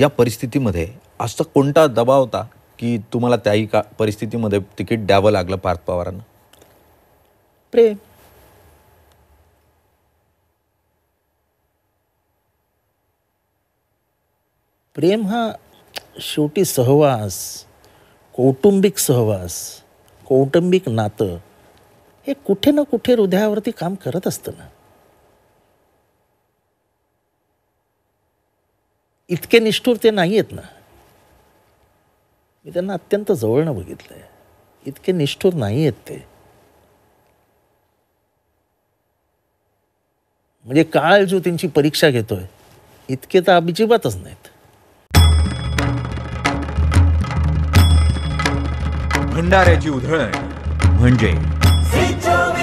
या परिस्थितीमध्ये असा कोणता दबाव होता की तुम्हाला त्याही का परिस्थितीमध्ये तिकीट द्यावं लागलं पार्थ पवारांना प्रेम प्रेम हा शेवटी सहवास कौटुंबिक सहवास कौटुंबिक नातं हे कुठे ना कुठे हृदयावरती काम करत असतं ना इतके निष्ठुर ते नाही आहेत ना मी त्यांना अत्यंत जवळनं बघितलंय इतके निष्ठुर नाही आहेत ते म्हणजे काळ जो त्यांची परीक्षा घेतोय इतके तर अजिबातच नाहीत भंडाऱ्याची उधळण म्हणजे